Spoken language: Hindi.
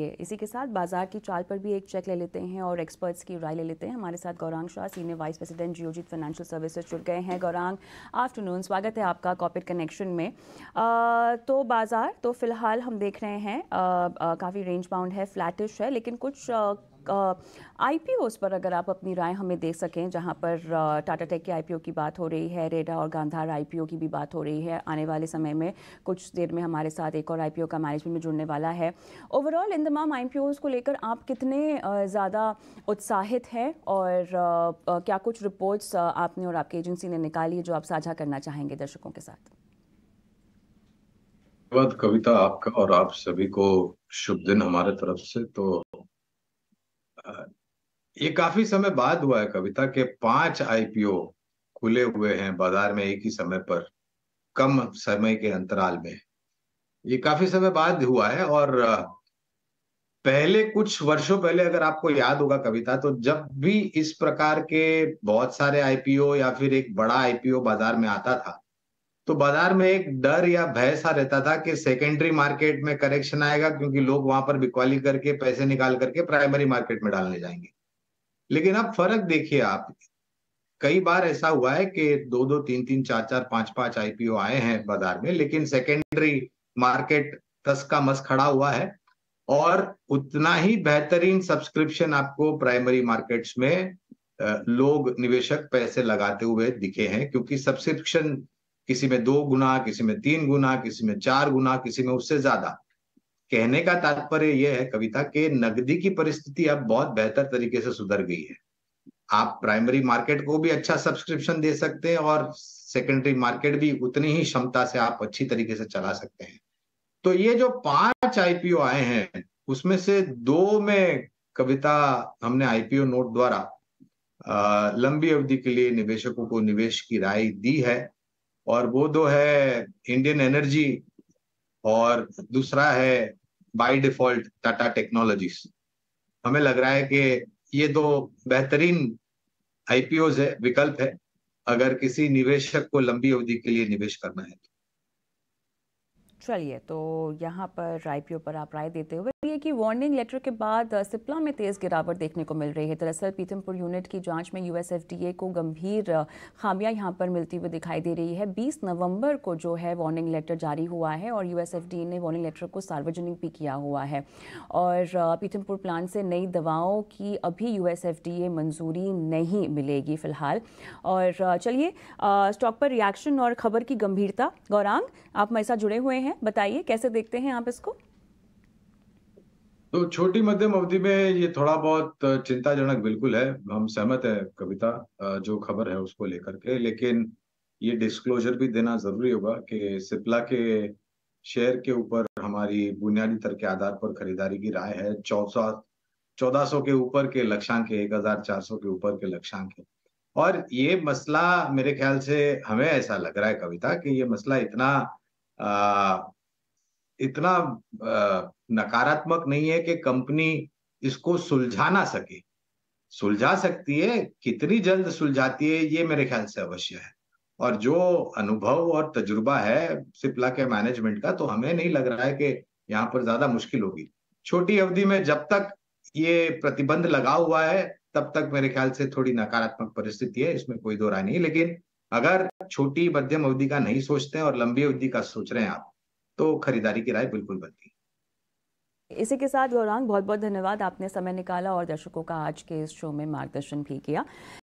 ये इसी के साथ बाजार की चाल पर भी एक चेक ले लेते हैं और एक्सपर्ट्स की राय ले लेते हैं हमारे साथ Gaurang Shah senior vice president Geojit financial services जुड़ गए हैं गौरांग आफ्टरनून स्वागत है आपका कॉपिट कनेक्शन में आ, तो बाजार तो फिलहाल हम देख रहे हैं काफ़ी रेंज बाउंड है फ्लैटिश है लेकिन कुछ आ, आईपीओस पर अगर आप अपनी राय हमें दे सकें जहां पर टाटा टेक के आईपीओ की बात हो रही है रेडा और गांधार आईपीओ की भी बात हो रही है आने वाले समय में कुछ देर में हमारे साथ एक और आईपीओ का मैनेजमेंट में जुड़ने वाला है ओवरऑल इन तमाम आई को लेकर आप कितने ज़्यादा उत्साहित हैं और क्या कुछ रिपोर्ट्स आपने और आपकी एजेंसी ने निकाली है जो आप साझा करना चाहेंगे दर्शकों के साथ कविता आपका और आप सभी को शुभ दिन हमारे तरफ से तो ये काफी समय बाद हुआ है कविता के पांच आईपीओ खुले हुए हैं बाजार में एक ही समय पर कम समय के अंतराल में ये काफी समय बाद हुआ है और पहले कुछ वर्षों पहले अगर आपको याद होगा कविता तो जब भी इस प्रकार के बहुत सारे आईपीओ या फिर एक बड़ा आईपीओ बाजार में आता था तो बाजार में एक डर या भय सा रहता था कि सेकेंडरी मार्केट में करेक्शन आएगा क्योंकि लोग वहां पर बिकवाली करके पैसे निकाल करके प्राइमरी मार्केट में डालने जाएंगे लेकिन अब फर्क देखिए आप कई बार ऐसा हुआ है कि दो दो तीन तीन चार चार पांच पांच आईपीओ आए हैं बाजार में लेकिन सेकेंडरी मार्केट तस का मस खड़ा हुआ है और उतना ही बेहतरीन सब्सक्रिप्शन आपको प्राइमरी मार्केट्स में लोग निवेशक पैसे लगाते हुए दिखे हैं क्योंकि सब्सक्रिप्शन किसी में दो गुना किसी में तीन गुना किसी में चार गुना किसी में उससे ज्यादा कहने का तात्पर्य यह है कविता के नगदी की परिस्थिति अब बहुत बेहतर तरीके से सुधर गई है आप प्राइमरी मार्केट को भी अच्छा सब्सक्रिप्शन दे सकते हैं और सेकेंडरी मार्केट भी उतनी ही क्षमता से आप अच्छी तरीके से चला सकते हैं तो ये जो पांच आईपीओ आए हैं उसमें से दो में कविता हमने आईपीओ नोट द्वारा लंबी अवधि के लिए निवेशकों को निवेश की राय दी है और वो दो है इंडियन एनर्जी और दूसरा है बाय डिफॉल्ट टाटा टेक्नोलॉजीज हमें लग रहा है कि ये दो बेहतरीन आईपीओ है विकल्प है अगर किसी निवेशक को लंबी अवधि के लिए निवेश करना है तो चलिए तो यहाँ पर आईपीओ पर आप राय देते हुए की वार्निंग लेटर के बाद सिप्ला में तेज़ गिरावट देखने को मिल रही है दरअसल पीथमपुर यूनिट की जांच में यूएसएफडीए को गंभीर खामियां यहां पर मिलती हुई दिखाई दे रही है 20 नवंबर को जो है वार्निंग लेटर जारी हुआ है और यूएसएफडीए ने वार्निंग लेटर को सार्वजनिक भी किया हुआ है और पीथमपुर प्लान से नई दवाओं की अभी यू मंजूरी नहीं मिलेगी फिलहाल और चलिए स्टॉक पर रिएक्शन और खबर की गंभीरता गौरांग आप हमारे साथ जुड़े हुए हैं बताइए कैसे देखते हैं आप इसको तो छोटी मध्यम अवधि में ये थोड़ा बहुत चिंताजनक बिल्कुल है हम सहमत है कविता जो खबर है उसको लेकर के लेकिन ये डिस्क्लोजर भी देना जरूरी होगा कि सिप्ला के शेयर के ऊपर हमारी बुनियादी तर के आधार पर खरीदारी की राय है चौदह चौदह सौ के ऊपर के लक्षांक है एक हजार चार सौ के ऊपर के लक्षांक है और ये मसला मेरे ख्याल से हमें ऐसा लग रहा है कविता कि ये मसला इतना इतना नकारात्मक नहीं है कि कंपनी इसको सुलझा ना सके सुलझा सकती है कितनी जल्द सुलझाती है ये मेरे ख्याल से अवश्य है और जो अनुभव और तजुर्बा है सिप्ला के मैनेजमेंट का तो हमें नहीं लग रहा है कि यहाँ पर ज्यादा मुश्किल होगी छोटी अवधि में जब तक ये प्रतिबंध लगा हुआ है तब तक मेरे ख्याल से थोड़ी नकारात्मक परिस्थिति है इसमें कोई दो राय नहीं लेकिन अगर छोटी मध्यम अवधि का नहीं सोचते हैं और लंबी अवधि का सोच रहे हैं आप तो खरीदारी की राय बिल्कुल बनती इसी के साथ गौरांग बहुत बहुत धन्यवाद आपने समय निकाला और दर्शकों का आज के इस शो में मार्गदर्शन भी किया